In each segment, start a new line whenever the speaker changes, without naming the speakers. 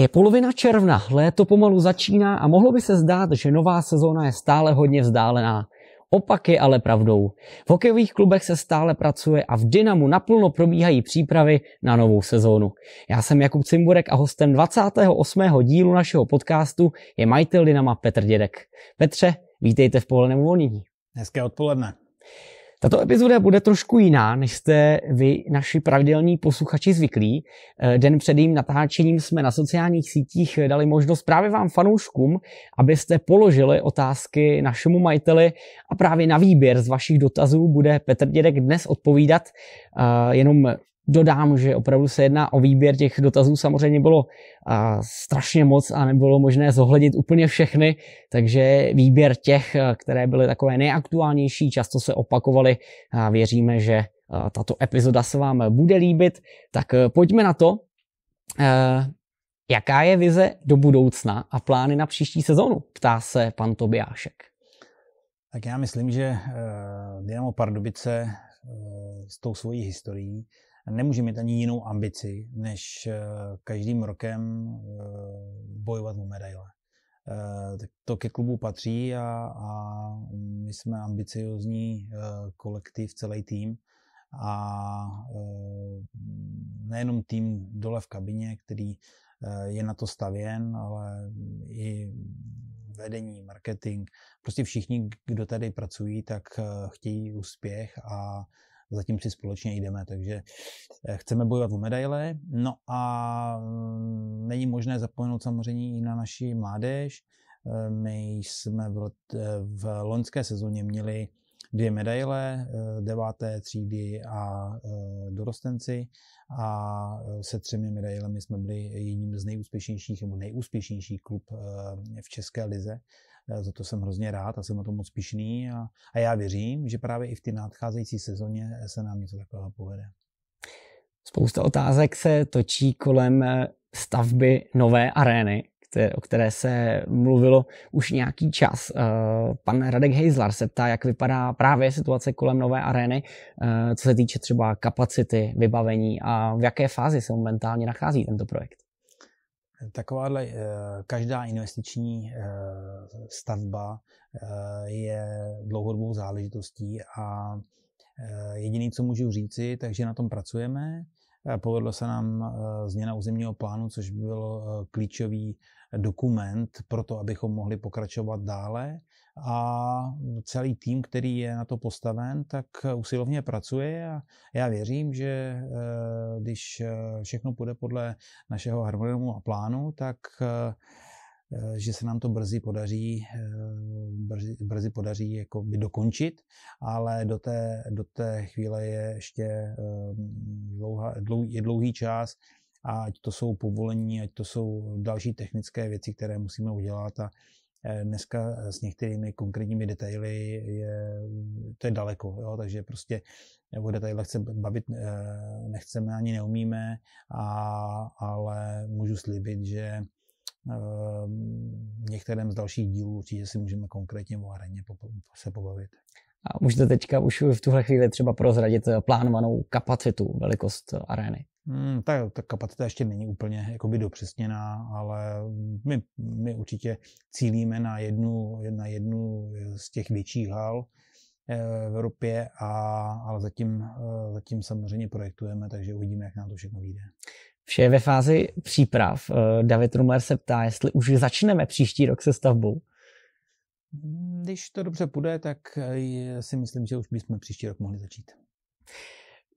Je polovina června, léto pomalu začíná a mohlo by se zdát, že nová sezóna je stále hodně vzdálená. Opak je ale pravdou. V hokejových klubech se stále pracuje a v Dynamu naplno probíhají přípravy na novou sezónu. Já jsem Jakub Cimburek a hostem 28. dílu našeho podcastu je majitel Dynama Petr Dědek. Petře, vítejte v pohledném uvolnění.
Hezké odpoledne.
Tato epizoda bude trošku jiná, než jste vy, naši pravidelní posluchači, zvyklí. Eh, den před jejím natáčením jsme na sociálních sítích dali možnost právě vám fanouškům, abyste položili otázky našemu majiteli a právě na výběr z vašich dotazů bude Petr Dědek dnes odpovídat. Eh, jenom Dodám, že opravdu se jedná o výběr těch dotazů. Samozřejmě bylo a, strašně moc a nebylo možné zohlednit úplně všechny, takže výběr těch, které byly takové nejaktuálnější, často se opakovaly, a věříme, že a, tato epizoda se vám bude líbit. Tak e, pojďme na to. E, jaká je vize do budoucna a plány na příští sezonu? Ptá se pan Tobiášek.
Tak já myslím, že e, Dynamo Pardubice e, s tou svojí historií nemůže mít ani jinou ambici, než eh, každým rokem eh, bojovat o medaile. Eh, tak to ke klubu patří a, a my jsme ambiciozní kolektiv, celý tým a nejenom tým dole v kabině, který je na to stavěn, ale i vedení, marketing, prostě všichni, kdo tady pracují, tak chtějí úspěch a zatím si společně jdeme, takže eh, chceme bojovat o medaile. No a mm, není možné zapomenout samozřejmě i na naši mládež. Eh, my jsme v, eh, v loňské sezóně měli dvě medaile, deváté třídy a dorostenci a se třemi medailemi jsme byli jedním z nejúspěšnějších nebo nejúspěšnější klub v České lize. Eh, za to jsem hrozně rád a jsem na to moc pišný a, a já věřím, že právě i v té nadcházející sezóně se nám něco takového povede.
Spousta otázek se točí kolem eh, stavby nové arény, které, o které se mluvilo už nějaký čas. Eh, pan Radek Hejzlar se ptá, jak vypadá právě situace kolem nové arény, co se týče třeba kapacity, vybavení a v jaké fázi se momentálně nachází tento projekt.
Takováhle eh, každá investiční eh, stavba eh, je dlouhodobou záležitostí a jediný, co můžu říci, takže na tom pracujeme. Povedlo se nám změna územního plánu, což byl klíčový dokument pro to, abychom mohli pokračovat dále a celý tým, který je na to postaven, tak usilovně pracuje a já věřím, že eh, když eh, všechno půjde podle našeho harmonogramu a plánu, tak eh, že se nám to brzy podaří, brzy, brzy podaří jako by dokončit, ale do té, do té chvíle je ještě dlouhá, dlouhý, je dlouhý čas, a ať to jsou povolení, ať to jsou další technické věci, které musíme udělat a Eh, dneska eh, s některými konkrétními detaily je, to je daleko, jo? takže prostě eh, o detailech se bavit nechceme ani neumíme, a, ale můžu slibit, že v některém z dalších dílů určitě si můžeme konkrétně o areně se pobavit.
A můžete teďka už v tuhle chvíli třeba prozradit plánovanou kapacitu, velikost arény?
Hmm, ta, ta kapacita ještě není úplně jakoby dopřesněná, ale my, my určitě cílíme na jednu, na jednu z těch větších hal eh, v Evropě, a, ale zatím, eh, zatím samozřejmě projektujeme, takže uvidíme, jak nám to všechno vyjde.
Vše je ve fázi příprav. Eh, David Rumer se ptá, jestli už začneme příští rok se stavbou.
Když to dobře půjde, tak si myslím, že už bychom příští rok mohli začít.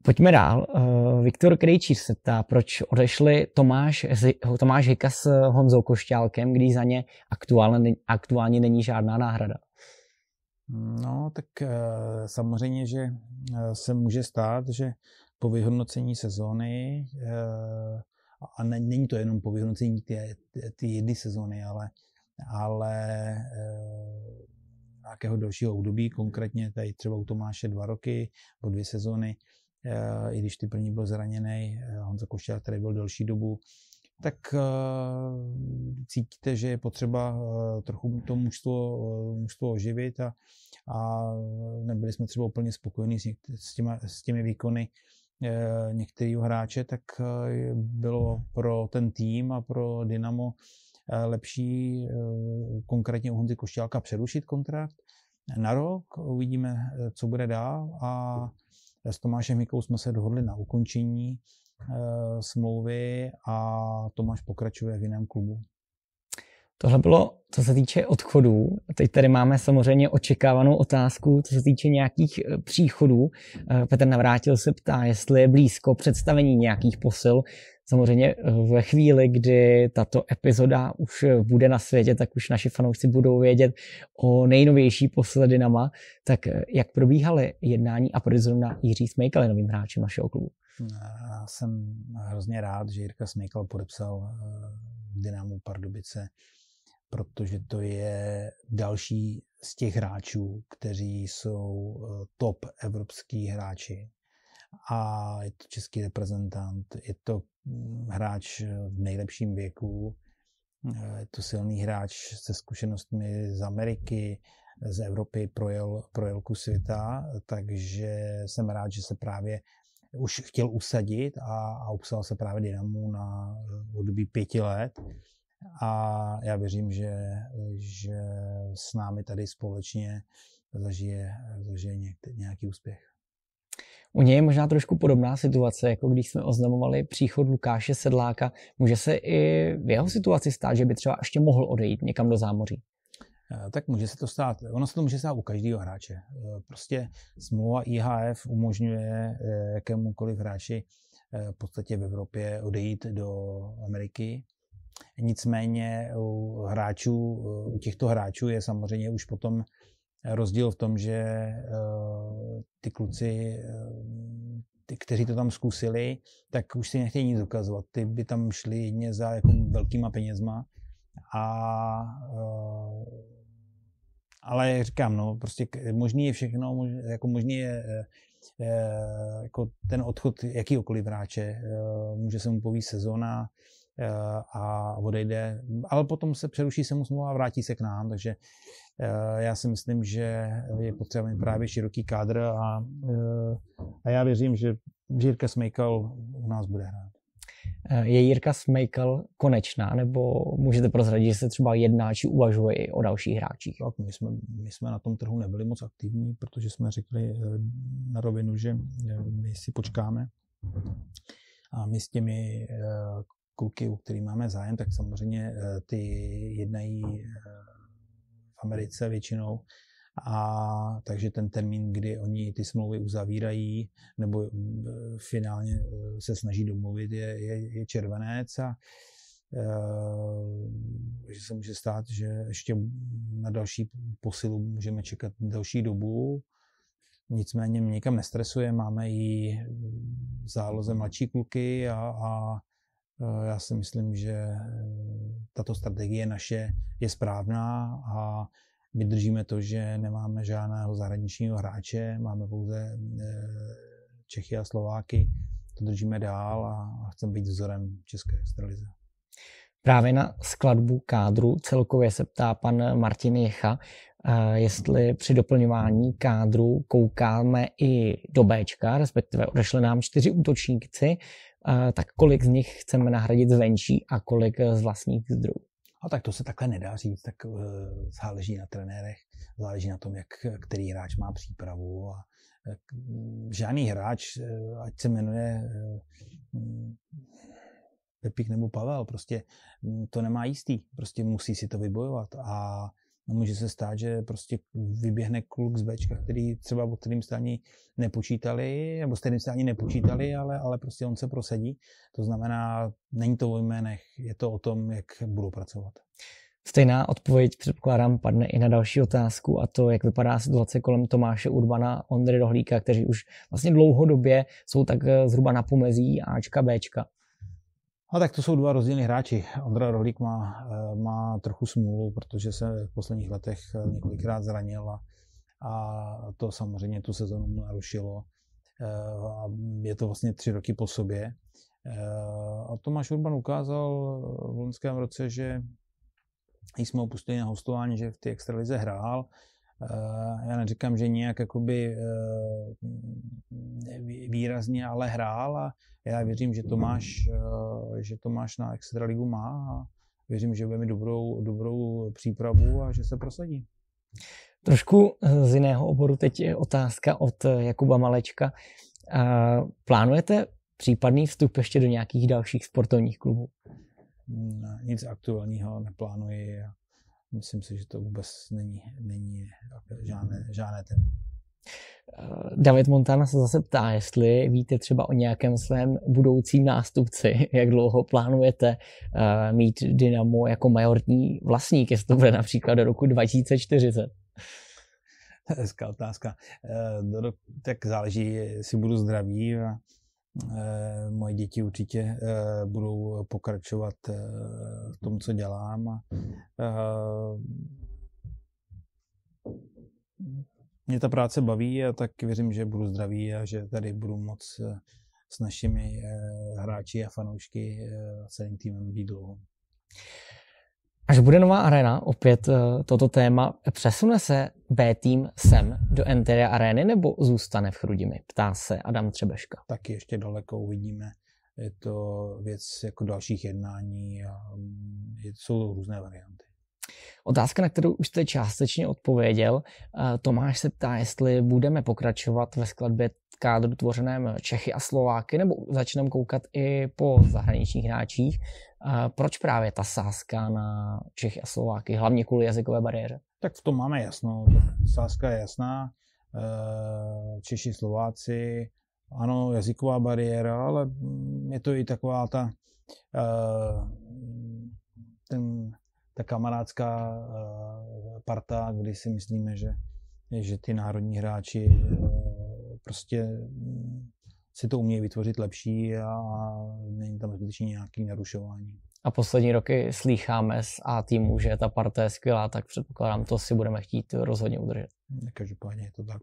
Pojďme dál. Eh, Viktor Krejčíř se ptá, proč odešli Tomáš, Tomáš Hika s Honzou Košťálkem, když za ně aktuálně, aktuálně není žádná náhrada.
No, tak eh, samozřejmě, že eh, se může stát, že po vyhodnocení sezóny, a není to jenom po vyhodnocení ty, ty jedné sezóny, ale, ale nějakého dalšího období, konkrétně tady třeba u Tomáše dva roky, po dvě sezóny, Eh, i když ty první byl zraněný, eh, Honza Košťák, který byl delší dobu, tak eh, cítíte, že je potřeba trochu to mužstvo, mužstvo oživit a, a nebyli jsme třeba úplně spokojení s, s, s těmi výkony některého hráče, tak bylo pro ten tým a pro Dynamo lepší konkrétně u Honzy Košťálka přerušit kontrakt na rok, uvidíme, co bude dál a s Tomášem Mikou jsme se dohodli na ukončení eh, smlouvy a Tomáš pokračuje v jiném klubu.
Tohle bylo, co se týče odchodů. Teď tady máme samozřejmě očekávanou otázku, co se týče nějakých eh, příchodů. Eh, Petr Navrátil se ptá, jestli je blízko představení nějakých posil. Samozřejmě eh, ve chvíli, kdy tato epizoda už eh, bude na světě, tak už naši fanoušci budou vědět o nejnovější posledy nama, tak eh, jak probíhaly jednání a proč zrovna Jiří Smejkal je novým hráčem našeho klubu?
Já jsem hrozně rád, že Jirka Smejkal podepsal v Dynamu Pardubice, protože to je další z těch hráčů, kteří jsou top evropský hráči a je to český reprezentant, je to mm, hráč v nejlepším věku, eh, je to silný hráč se zkušenostmi z Ameriky, z Evropy, projel, projel ku světa, takže jsem rád, že se právě už chtěl usadit a, a upsal se právě Dynamu na období pěti let. A já věřím, že, že s námi tady společně zažije, zažije nějaký úspěch.
U něj je možná trošku podobná situace, jako když jsme oznamovali příchod Lukáše Sedláka. Může se i v jeho situaci stát, že by třeba ještě mohl odejít někam do zámoří? Eh, tak
může se to stát. Ono se to může stát u každého hráče. Eh, prostě smlouva IHF umožňuje eh, jakémukoliv hráči v podstatě v Evropě odejít do Ameriky. Nicméně u hráčů, u těchto hráčů je samozřejmě už potom Rozdíl v tom, že eh, ty kluci, eh, ty, kteří to tam zkusili, tak už si nechtějí nic ukazovat. Ty by tam šli jedně za jako velkýma penězma. A, eh, ale říkám, no, prostě možný je všechno, jako možný je jako ten odchod jakýkoliv hráče. Může se mu povít sezona, a odejde, ale potom se přeruší se mu smlouva a vrátí se k nám, takže Eh, já si myslím, že je potřeba mít právě široký kádr a, eh,
a já věřím, že Jirka Smejkal u nás bude hrát. Eh, je Jirka Smejkal konečná, nebo můžete prozradit, že se třeba jedná či uvažuje i o dalších hráčích?
Tak, my jsme, my jsme na tom trhu nebyli moc aktivní, protože jsme řekli na rovinu, že my si počkáme a my s těmi kluky, u kterých máme zájem, tak samozřejmě ty jednají Americe většinou. A takže ten termín, kdy oni ty smlouvy uzavírají nebo eh, finálně eh, se snaží domluvit, je, je, je červenec. A, eh, že se může stát, že ještě na další posilu můžeme čekat další dobu. Nicméně mě nikam nestresuje, máme i v záloze mladší kluky a, a Eh, já si myslím, že eh, tato strategie naše je správná a my držíme to, že nemáme žádného zahraničního hráče, máme pouze eh, Čechy a Slováky, to držíme dál a chceme být vzorem České extralize.
Právě na skladbu kádru celkově se ptá pan Martin Jecha, jestli při doplňování kádru koukáme i do B, respektive odešli nám čtyři útočníci, tak kolik z nich chceme nahradit zvenčí a kolik eh, z vlastních zdrojů.
A tak to se takhle nedá říct, tak eh, záleží na trenérech, záleží na tom, jak který hráč má přípravu a eh, hm, žádný hráč, ať se jmenuje hm, Pepík nebo Pavel, prostě hm, to nemá jistý, prostě musí si to vybojovat a No, může se stát, že prostě vyběhne kluk z Bčka, který třeba o kterým stání ani nepočítali, nebo s kterým stání ani nepočítali, ale, ale prostě on se prosadí. To znamená, není to o jménech, je to o tom, jak budou pracovat.
Stejná odpověď, předpokládám, padne i na další otázku a to, jak vypadá situace kolem Tomáše Urbana, Ondry Dohlíka, kteří už vlastně dlouhodobě jsou tak eh, zhruba na pomezí Ačka, Bčka. A no tak to jsou dva
rozdílní hráči. Ondra Rohlík má, eh, má trochu smůlu, protože se v posledních letech eh, několikrát zranil a, a to samozřejmě tu sezonu mu narušilo. Eh, a je to vlastně tři roky po sobě. A Tomáš Urban ukázal v loňském roce, že jsme opustili na hostování, že v té extralize hrál, Eh, já neříkám, že nějak jakoby eh, výrazně, ale hrál a já věřím, že Tomáš, eh, že Tomáš na Extraligu má a věřím, že bude mít dobrou, dobrou přípravu a že se prosadí.
Trošku z jiného oboru teď je otázka od Jakuba Malečka. Plánujete případný vstup ještě do nějakých dalších sportovních klubů?
Nic aktuálního neplánuji. Myslím si, že to vůbec není, není jako mhm. žádné, žádné téma.
Eh, David Montana se zase ptá, jestli víte třeba o nějakém svém budoucím nástupci, jak dlouho plánujete uh, mít Dynamo jako majorní vlastník, jestli to bude například do roku 2040.
Hezká otázka. Eh, do, tak záleží, jestli budu zdravý a Eh, moje děti určitě eh, budou pokračovat eh, v tom, co dělám. Mě ta práce baví a tak věřím, že budu zdravý a že tady budu moc s našimi hráči a fanoušky a celým týmem být dlouho.
Až bude nová arena, opět eh, toto téma, přesune se B tým sem do Enteria arény nebo zůstane v Chrudimi? Ptá se Adam Třebeška.
Taky ještě daleko uvidíme. Je to věc jako dalších jednání a mm,
jsou to různé varianty. Otázka, na kterou už jste částečně odpověděl. Eh, Tomáš se ptá, jestli budeme pokračovat ve skladbě kádru tvořeném Čechy a Slováky, nebo začneme koukat i po zahraničních hráčích. Proč právě ta sázka na Čechy a Slováky, hlavně kvůli jazykové bariéře? Tak v tom
máme jasno. Sázka je jasná. Eh, Češi, Slováci, ano, jazyková bariéra, ale je to i taková ta, eh, ten, ta kamarádská eh, parta, kdy si myslíme, že, že ty národní hráči prostě si to umějí vytvořit lepší a není tam zbytečně nějaký narušování.
A poslední roky slýcháme s A týmu, že ta parta je skvělá, tak předpokládám, to si budeme chtít rozhodně udržet.
Každopádně je to tak.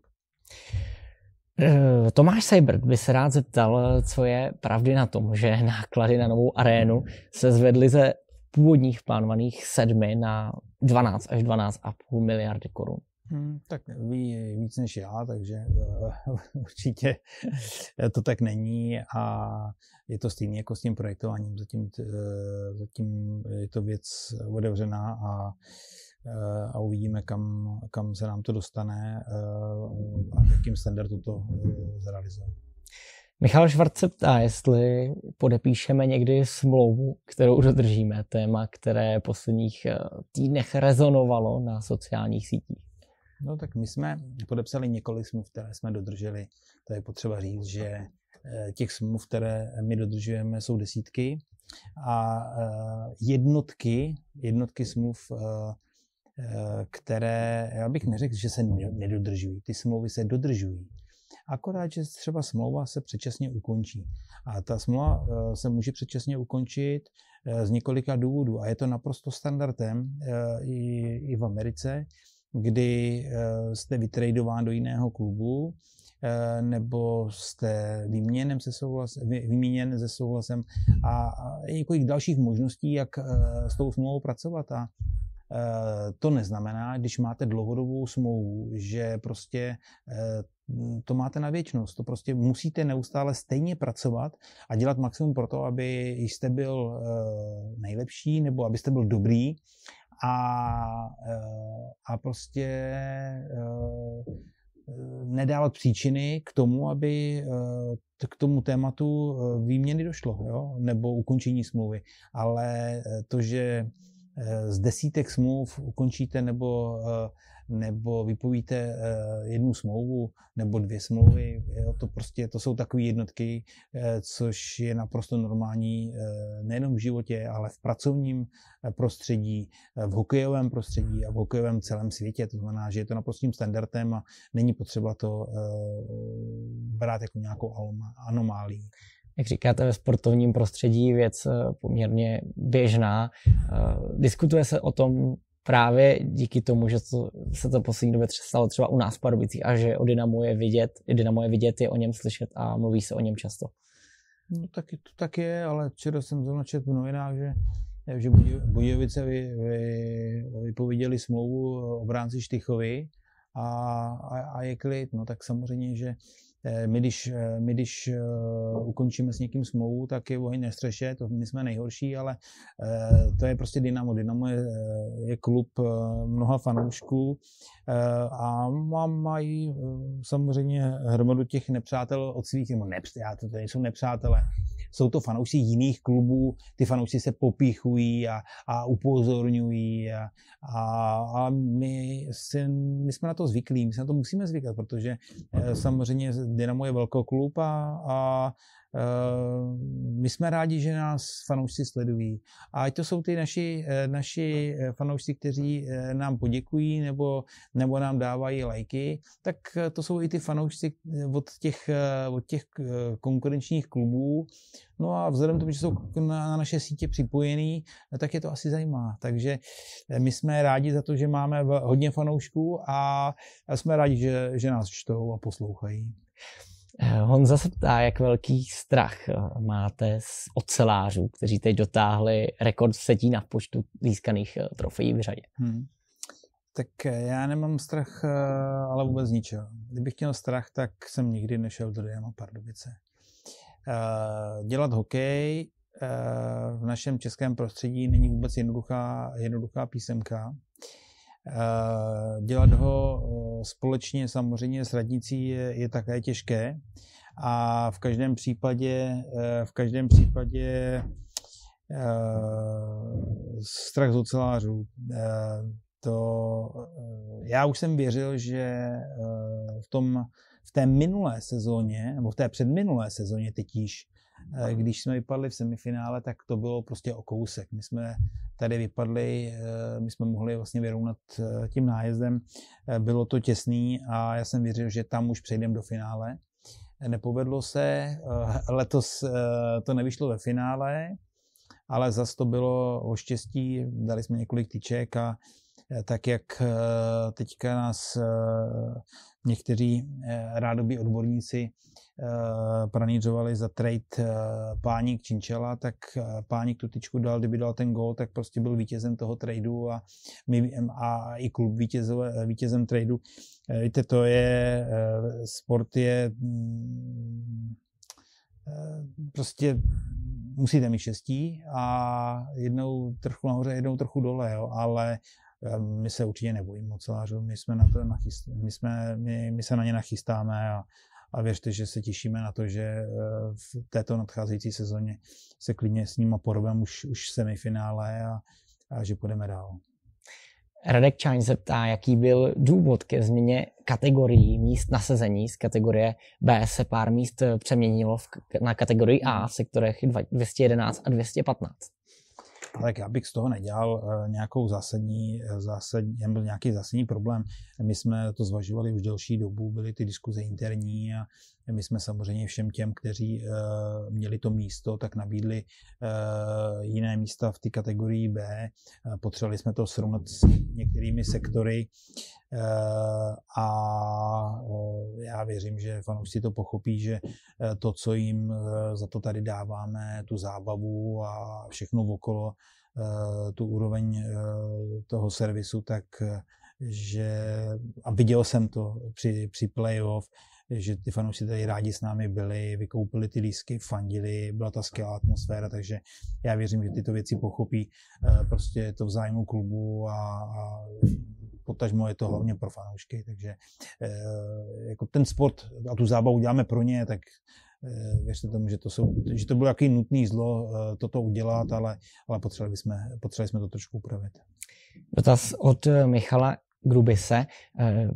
Eh, Tomáš Seibert by se rád zeptal, co je pravdy na tom, že náklady na novou arénu se zvedly ze původních plánovaných sedmi na 12 až 12,5 miliardy korun.
Hmm, tak ví víc než já, takže uh, určitě to tak není a je to stejné jako s tím projektováním. Zatím, uh, zatím je to věc otevřená a, uh, a uvidíme, kam, kam se nám to dostane a jakým standardu to zrealizujeme.
Michal Švart se ptá, jestli podepíšeme někdy smlouvu, kterou dodržíme. Téma, které posledních týdnech rezonovalo na sociálních sítích.
No tak my jsme podepsali několik smluv, které jsme dodrželi. To je potřeba říct, že eh, těch smluv, které my dodržujeme, jsou desítky a eh, jednotky, jednotky smluv, eh, které, já bych neřekl, že se nedodržují. Ty smlouvy se dodržují. Akorát, že třeba smlouva se předčasně ukončí. A ta smlouva se může předčasně ukončit z několika důvodů. A je to naprosto standardem i, i v Americe, kdy eh, jste vytradován do jiného klubu, eh, nebo jste vyměněn se, souhlas, vyměněn se souhlasem a několik dalších možností, jak eh, s tou smlouvou pracovat. A to neznamená, když máte dlouhodobou smlouvu, že prostě to máte na věčnost. To prostě musíte neustále stejně pracovat a dělat maximum pro to, aby jste byl nejlepší nebo abyste byl dobrý a, eh, a prostě eh, nedávat příčiny k tomu, aby eh, k tomu tématu výměny došlo, jo? nebo ukončení smlouvy. Ale to, že z desítek smluv ukončíte nebo nebo vypovíte eh, jednu smlouvu, nebo dvě smlouvy. Jo, to, prostě, to jsou takové jednotky, eh, což je naprosto normální eh, nejenom v životě, ale v pracovním prostředí, v hokejovém prostředí a v hokejovém celém světě. To znamená, že je to naprostým standardem a není potřeba to brát jako nějakou
anomálii jak říkáte, ve sportovním prostředí věc poměrně běžná. Diskutuje se o tom, právě díky tomu, že to, se to poslední době stalo třeba u nás v Pardubicích a že o Dynamo je vidět, Dynamo je vidět, je o něm slyšet a mluví se o něm často.
No je, to tak je, ale včera jsem to načet v novinách, že, že Budějovice vy, vy, vypověděli smlouvu obránci Štychovi a, a, a je klid. No tak samozřejmě, že Eh, my když, eh, my když eh, ukončíme s někým smlouvu, tak je oheň nestřeše, to my jsme nejhorší, ale to je prostě Dynamo. Dynamo je, je klub mnoha fanoušků a mají samozřejmě hromadu těch nepřátel od svých, nebo nepřátel, já to tady nejsou nepřátelé, jsou to fanoušci jiných klubů, ty fanoušci se popíchují a, a upozorňují a, a, a my, si, my jsme na to zvyklí, my se na to musíme zvykat, protože eh, samozřejmě Dynamo je klub a, a Eh, my jsme rádi, že nás fanoušci sledují. A ať to jsou ty naši, eh, naši eh, fanoušci, kteří nám poděkují nebo, nebo nám dávají lajky, tak to jsou i ty fanoušci od těch, od těch konkurenčních klubů. No a vzhledem k tomu, že jsou na naše sítě připojení, tak je to asi zajímá. Takže my jsme rádi za to, že máme hodně fanoušků a jsme rádi, že, že nás čtou a poslouchají.
Honza eh, se ptá, jak velký strach eh, máte z ocelářů, kteří teď dotáhli rekord setí na počtu získaných eh, trofejí v řadě.
Hmm. Tak já nemám strach, ale vůbec ničeho. Kdybych měl strach, tak jsem nikdy nešel do Dynamo Pardubice. Dělat hokej v našem českém prostředí není vůbec jednoduchá, jednoduchá písemka. Eh, dělat ho eh, společně samozřejmě s radnicí je, je také těžké a v každém případě, eh, v každém případě strach z ocelářů. To, já už jsem věřil, že v, tom, v té minulé sezóně, nebo v té předminulé sezóně teď již, Eh, když jsme vypadli v semifinále, tak to bylo prostě o kousek. My jsme tady vypadli, eh, my jsme mohli vlastně vyrovnat eh, tím nájezdem. Bylo to těsný a já jsem věřil, že tam už přejdeme do finále. Nepovedlo se, letos to nevyšlo ve finále, ale zas to bylo o štěstí, dali jsme několik tyček a tak jak teďka nás někteří rádoby odborníci Eh, pranířovali za trade eh, páník Činčela, tak eh, páník tu tyčku dal, kdyby dal ten gol, tak prostě byl vítězem toho tradu a, my, a i klub vítězov, vítězem tradu. Víte, to je, sport je mm, prostě musíte mít štěstí a jednou trochu nahoře, jednou trochu dole, jo, ale my se určitě nebojíme ocelářů, my jsme na to nachystáme, my, jsme, my, my, se na ně nachystáme a a věřte, že se těšíme na to, že eh, v této nadcházející sezóně se klidně s ním a porobem už, už semifinále a, a že půjdeme dál.
Radek Čáň se ptá, jaký byl důvod ke změně kategorií míst nasazení z kategorie B se pár míst přeměnilo na kategorii A v sektorech 211 a 215.
No tak já bych z toho nedělal eh, nějakou zásadní, eh, zásadní, byl nějaký zásadní problém. My jsme to zvažovali už delší dobu, byly ty diskuze interní a my jsme samozřejmě všem těm, kteří eh, měli to místo, tak nabídli jiné místa v té kategorii B. Potřebovali jsme to srovnat s některými sektory Eh, a eh, já věřím, že fanoušci to pochopí, že eh, to, co jim za to tady dáváme, tu zábavu a všechno okolo, tu úroveň toho servisu, tak že, a viděl jsem to při, při playoff, že ty fanoušci tady rádi s námi byli, vykoupili ty lísky, fandili, byla ta skvělá atmosféra, takže já věřím, že tyto věci pochopí. Prostě je to v zájmu klubu a, a potažmo je to hmm. hlavně pro fanoušky, takže eh, jako ten sport a tu zábavu děláme pro ně, tak eh, věřte tomu, že to, jsou, že to bylo jaký nutný zlo eh, toto udělat, ale, ale potřebovali, jsme, potřebovali jsme to trošku upravit.
Dotaz od Michala Grubise.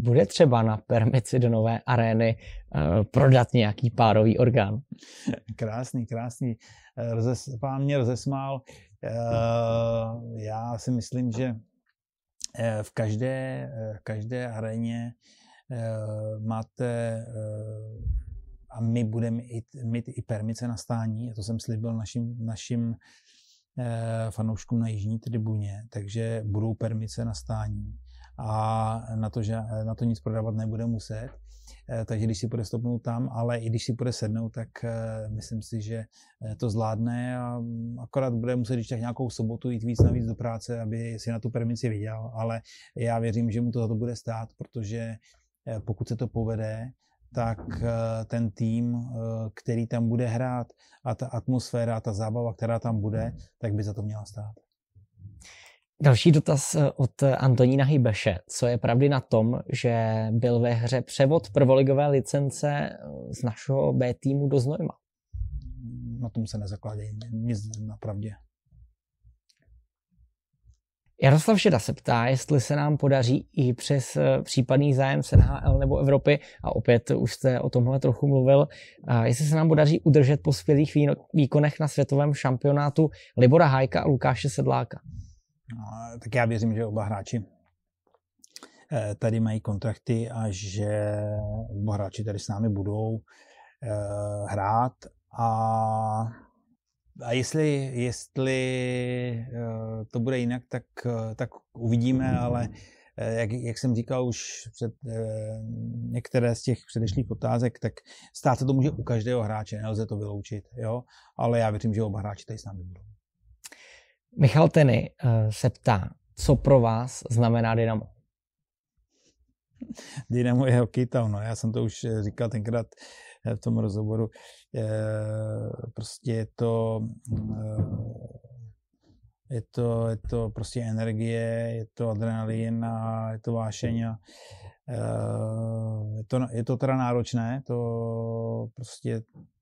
Bude třeba na permici do nové arény prodat nějaký párový orgán?
Krásný, krásný. Rozes, pán mě rozesmál. Já si myslím, že Eh, v každé, eh, každé aréně eh, máte a my budeme mít i permice na stání, a to jsem slibil našim, našim fanouškům na jižní tribuně, takže budou permice na stání a na to, že na to nic prodávat nebude muset. Eh, takže když si bude stopnout tam, ale i když si bude sednout, tak eh, myslím si, že eh, to zvládne a mm, akorát bude muset když tak nějakou sobotu jít víc navíc do práce, aby si na tu permici viděl. ale já věřím, že mu to za to bude stát, protože pokud se to povede, tak ten tým, který tam bude hrát a ta atmosféra, ta zábava, která tam bude, tak by za to měla stát.
Další dotaz eh, od eh, Antonína Hybeše. Co je pravdy na tom, že byl ve hře převod prvoligové licence eh, z našeho B týmu do Znojma?
Na tom se nezakládají nic na pravdě.
Jaroslav Šeda se ptá, jestli se nám podaří i přes případný zájem z NHL nebo Evropy, a opět už jste o tomhle trochu mluvil, jestli se nám podaří udržet po skvělých výkonech na světovém šampionátu Libora Hajka a Lukáše Sedláka. No tak já věřím, že oba hráči eh, tady
mají kontrakty a že oba hráči tady s námi budou eh, hrát a a jestli, jestli eh, to bude jinak, tak, tak uvidíme, ale jak, jak jsem říkal už před některé z těch předešlých otázek, tak stát se to může u každého hráče, nelze to vyloučit, jo? ale já věřím, že oba hráči tady s námi budou.
Michal Teny eh, se ptá, co pro vás znamená Dynamo?
Dynamo je hokej town, no. já jsem to už eh, říkal tenkrát eh, v tom rozhovoru. Prostě je to, je to, je to prostě energie, je to adrenalin a je to vášeň a je to, je to teda náročné, to prostě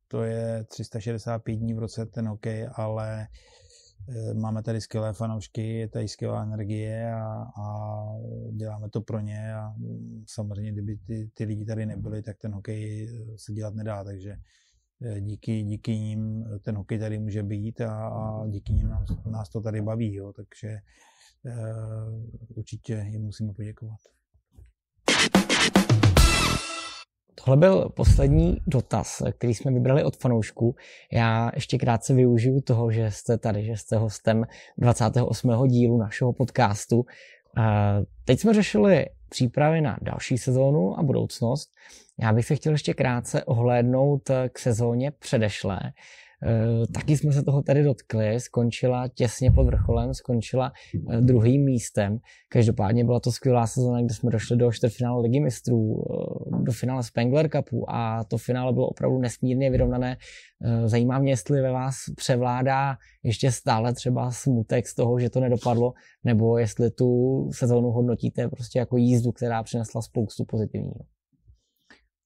to je 365 dní v roce ten hokej, ale uh, Eh, máme tady skvělé fanoušky, je tady skvělá energie a, a děláme to pro ně a mm, samozřejmě, kdyby ty, ty lidi tady nebyli, tak ten hokej eh, se dělat nedá, takže eh, díky, díky nim ten hokej tady může být a, a díky nim nás, nás to tady baví, jo, takže uh, určitě jim musíme poděkovat.
Tohle byl poslední dotaz, který jsme vybrali od fanoušků. Já ještě krátce využiju toho, že jste tady, že jste hostem 28. dílu našeho podcastu. Eh, teď jsme řešili přípravy na další sezónu a budoucnost. Já bych se chtěl ještě krátce ohlédnout k sezóně předešlé. Eh, taky jsme se toho tady dotkli, skončila těsně pod vrcholem, skončila eh, druhým místem. Každopádně byla to skvělá sezóna, kde jsme došli do čtvrtfinále ligy mistrů, eh, do finále Spengler Cupu a to finále bylo opravdu nesmírně vyrovnané. Zajímá mě, jestli ve vás převládá ještě stále třeba smutek z toho, že to nedopadlo, nebo jestli tu sezónu hodnotíte prostě jako jízdu, která přinesla spoustu pozitivního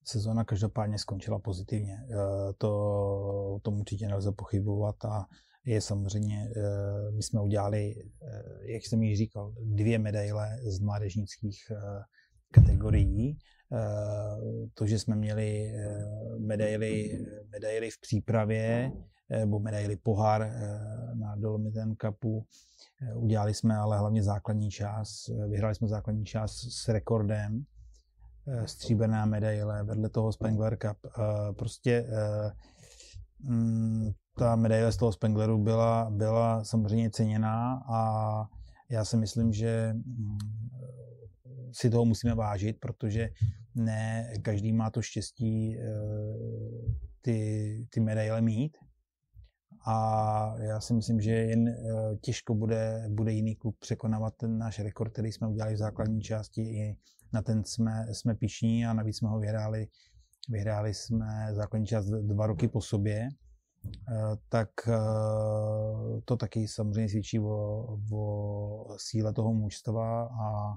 sezona každopádně skončila pozitivně. Eh, to, o tom určitě nelze pochybovat a je samozřejmě, eh, my jsme udělali, eh, jak jsem již říkal, dvě medaile z mládežnických kategorií. To, že jsme měli medaily, medaily v přípravě, nebo medaily pohár na Dolomiten Cupu. Udělali jsme ale hlavně základní čas. Vyhrali jsme základní čas s rekordem Eh, stříbrná medaile, vedle toho Spengler Cup. Eh, prostě eh, mm, ta medaile z toho Spengleru byla, byla samozřejmě ceněná a já si myslím, že mm, si toho musíme vážit, protože ne každý má to štěstí ty, ty medaile mít a já si myslím, že jen eh, těžko bude, bude jiný klub překonávat ten náš rekord, který jsme udělali v základní části. I na ten jsme, jsme pišní a navíc jsme ho vyhráli. Vyhráli jsme základní část dva roky po sobě, eh, tak eh, to taky samozřejmě svědčí o, o síle toho mužstva a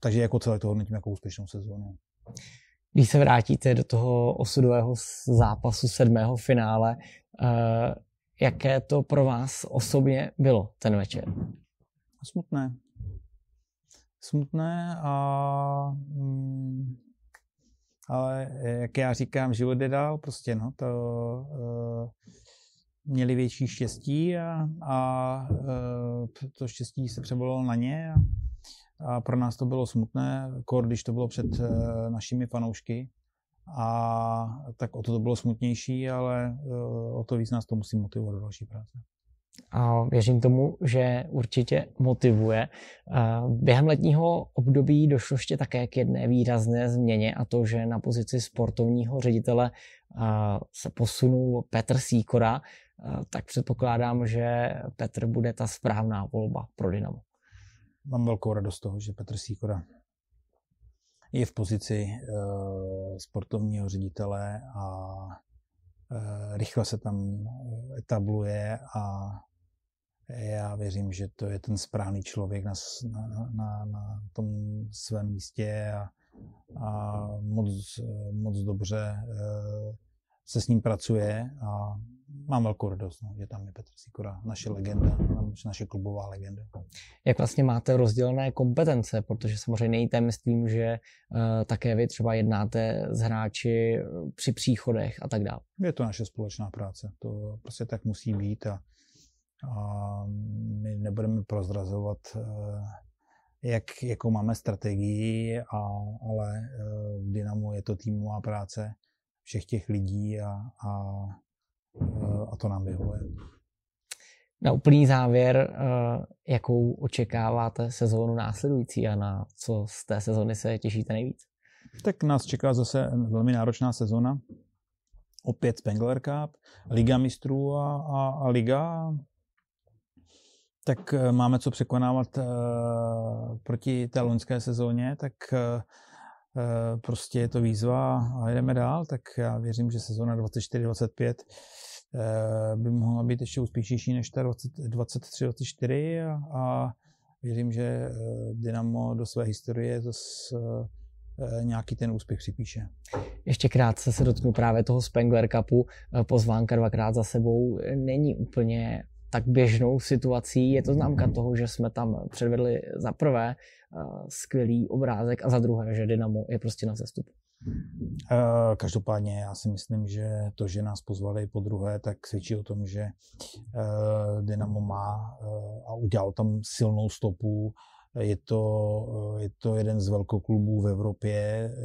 takže jako celé to hodnotím jako úspěšnou
sezónu když se vrátíte do toho osudového zápasu sedmého finále, eh, jaké to pro vás osobně bylo ten večer?
Smutné. Smutné a mm, ale jak já říkám, život je dál prostě, no, to uh, měli větší štěstí a, a uh, to štěstí se převolalo na ně a a pro nás to bylo smutné, kor, když to bylo před eh, našimi fanoušky. A tak o to, to bylo smutnější, ale eh, o to víc nás to musí motivovat do další práce.
A věřím tomu, že určitě motivuje. Eh, během letního období došlo ještě také k jedné výrazné změně a to, že na pozici sportovního ředitele se posunul Petr Síkora, tak předpokládám, že Petr bude ta správná volba pro Dynamo mám velkou radost z toho, že
Petr Sýkora je v pozici eh, sportovního ředitele a eh, rychle se tam etabluje a já věřím, že to je ten správný člověk na, na, na, na tom svém místě a, a moc, moc dobře eh, se s ním pracuje a mám velkou radost, no, že tam je Petr Sikora, naše legenda, naše klubová legenda.
Jak vlastně máte rozdělené kompetence, protože samozřejmě není tajemstvím, že uh, také vy třeba jednáte s hráči eh, při příchodech a tak dále.
Je to naše společná práce, to prostě tak musí být a, a my nebudeme prozrazovat uh, jak, jakou máme strategii, a, ale v Dynamu je to týmová práce všech těch lidí a, a Eh, a to nám vyhovuje.
Na úplný závěr, eh, jakou očekáváte sezónu následující a na co z té sezóny se těšíte nejvíc? Tak nás čeká zase velmi náročná sezóna.
Opět Spengler Cup, Liga mistrů a, a, a Liga. Tak eh, máme co překonávat proti té loňské sezóně, tak Eh, prostě je to výzva a jdeme dál, tak já věřím, že sezona 24-25 eh, by mohla být ještě úspěšnější než ta 23-24 a, a věřím, že eh, Dynamo do své historie zase
nějaký ten úspěch připíše. Ještě krátce se dotknu právě toho Spengler Cupu. Pozvánka dvakrát za sebou není úplně tak běžnou situací. Je to známka mhm. toho, že jsme tam předvedli za prvé eh, skvělý obrázek a za druhé, že Dynamo je prostě na zestup.
Eh, každopádně já si myslím, že to, že nás pozvali po druhé, tak svědčí o tom, že eh, Dynamo má a udělal tam silnou stopu. Je to, je to jeden z velkoklubů v Evropě,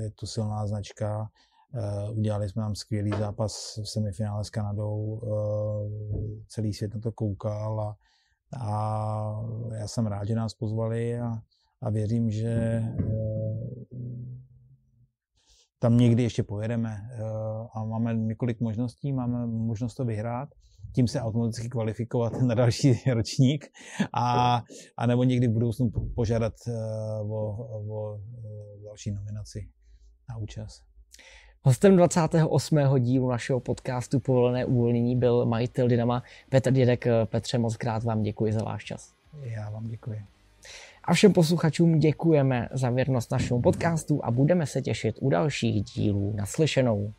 je to silná značka Eh, udělali jsme tam skvělý zápas v semifinále s Kanadou, eh, celý svět na to koukal a, a já jsem rád, že nás pozvali a, a věřím, že eh, tam někdy ještě pojedeme a máme několik možností, máme možnost to vyhrát, tím se automaticky kvalifikovat na další ročník a, a nebo někdy v budoucnu požádat o, o další nominaci na účast.
Hostem 28. dílu našeho podcastu Povolené uvolnění byl majitel Dynama Petr Dědek. Petře, moc krát vám děkuji za váš čas. Já vám děkuji. A všem posluchačům děkujeme za věrnost našemu podcastu a budeme se těšit u dalších dílů naslyšenou.